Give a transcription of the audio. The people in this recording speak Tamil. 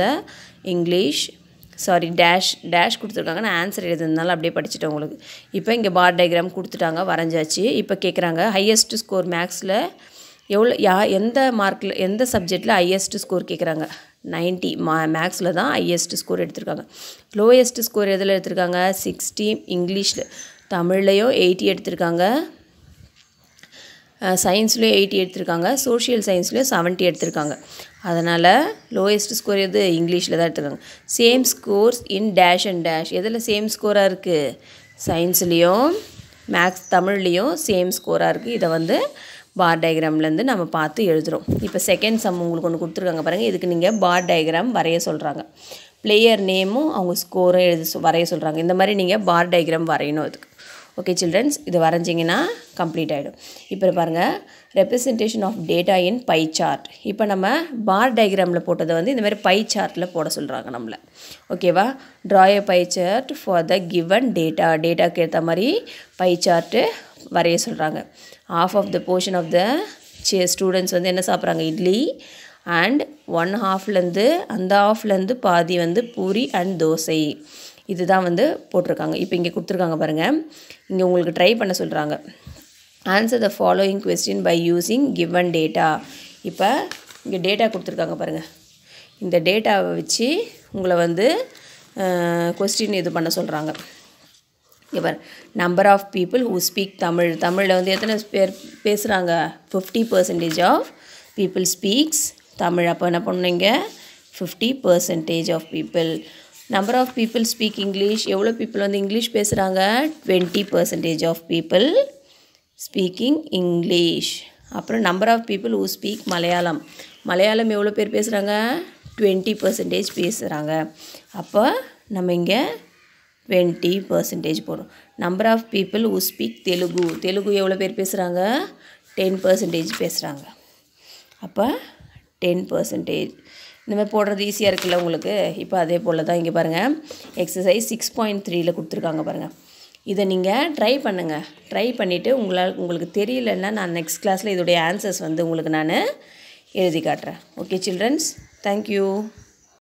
த இங்கிலீஷ் சாரி டேஷ் டேஷ் கொடுத்துருக்காங்க நான் ஆன்சர் எழுதுனதுனால அப்படியே படிச்சுட்டேன் உங்களுக்கு இப்போ இங்கே பார் டயக்ராம் கொடுத்துட்டாங்க வரைஞ்சாச்சு இப்போ கேட்குறாங்க ஹையஸ்ட் ஸ்கோர் மேக்ஸில் எவ்வளோ யா எந்த மார்க்கில் எந்த சப்ஜெக்டில் ஹையஸ்ட் ஸ்கோர் கேட்குறாங்க நைன்ட்டி மா மேக்ஸில் தான் ஹையஸ்ட் ஸ்கோர் எடுத்திருக்காங்க லோயஸ்ட் ஸ்கோர் எதில் எடுத்திருக்காங்க சிக்ஸ்டி இங்கிலீஷில் தமிழ்லையும் எயிட்டி எடுத்திருக்காங்க சயின்ஸ்லேயும் எயிட்டி எடுத்திருக்காங்க சோஷியல் சயின்ஸ்லேயும் செவன்ட்டி எடுத்திருக்காங்க அதனால் லோயஸ்ட் ஸ்கோர் எது இங்கிலீஷில் தான் எடுத்துருக்காங்க same scores in dash and dash எதில் சேம் ஸ்கோராக இருக்குது சயின்ஸ்லேயும் மேக்ஸ் தமிழ்லேயும் சேம் ஸ்கோராக இருக்குது இதை வந்து பார் டயக்ராம்லேருந்து நம்ம பார்த்து எழுதுகிறோம் இப்போ செகண்ட் சம் உங்களுக்கு ஒன்று கொடுத்துருக்காங்க பாருங்கள் இதுக்கு நீங்கள் பார் டயக்ராம் வரைய சொல்கிறாங்க பிளேயர் நேமும் அவங்க ஸ்கோரும் எழுதி வரைய சொல்கிறாங்க இந்த மாதிரி நீங்கள் பார் டயக்ராம் வரையணும் அதுக்கு ஓகே சில்ட்ரன்ஸ் இது வரைஞ்சிங்கன்னா கம்ப்ளீட் ஆகிடும் இப்போ பாருங்கள் representation of data in pie chart இப்போ நம்ம பார் டயக்ராமில் போட்டதை வந்து இந்த மாதிரி பை சார்ட்டில் போட சொல்கிறாங்க நம்மளை ஓகேவா draw a pie chart for the given data டேட்டாக்கு ஏற்ற மாதிரி பை சார்ட்டு வரைய சொல்கிறாங்க of of the portion of the say students வந்து என்ன சாப்பிட்றாங்க இட்லி அண்ட் ஒன் ஹாஃப்லேருந்து அந்த ஹாஃப்லேருந்து பாதி வந்து பூரி அண்ட் தோசை இதுதான் வந்து போட்டிருக்காங்க இப்போ இங்கே கொடுத்துருக்காங்க பாருங்கள் இங்கே உங்களுக்கு ட்ரை பண்ண சொல்கிறாங்க answer the following question by using given data இப்போ இங்கே டேட்டா கொடுத்துருக்காங்க பாருங்கள் இந்த டேட்டாவை வச்சு உங்களை வந்து கொஸ்டின் இது பண்ண சொல்கிறாங்க இவர் number of people who speak Tamil தமிழில் வந்து எத்தனை பேர் பேசுகிறாங்க fifty percentage of people speaks Tamil அப்போ என்ன பண்ணுங்க fifty percentage of people number of people speak English எவ்வளோ பீப்புள் வந்து இங்கிலீஷ் பேசுகிறாங்க twenty percentage of people speaking English அப்புறம் number of people who speak Malayalam Malayalam எவ்வளோ பேர் பேசுகிறாங்க டுவெண்ட்டி பர்சன்டேஜ் பேசுகிறாங்க அப்போ நம்ம இங்கே டுவெண்ட்டி பர்சன்டேஜ் போடுறோம் number of people who speak Telugu Telugu எவ்வளோ பேர் பேசுகிறாங்க டென் பர்சன்டேஜ் பேசுகிறாங்க அப்போ டென் பர்சன்டேஜ் இந்த மாதிரி போடுறது ஈஸியாக இருக்குல்ல உங்களுக்கு இப்போ அதே போல் தான் இங்கே பாருங்கள் எக்ஸசைஸ் சிக்ஸ் பாயிண்ட் த்ரீயில் கொடுத்துருக்காங்க பாருங்கள் இதை நீங்கள் ட்ரை பண்ணுங்கள் ட்ரை பண்ணிவிட்டு உங்களால் உங்களுக்கு தெரியலன்னா நான் நெக்ஸ்ட் கிளாஸில் இதோடைய ஆன்சர்ஸ் வந்து உங்களுக்கு நான் எழுதி காட்டுறேன் ஓகே சில்ட்ரன்ஸ் தேங்க்யூ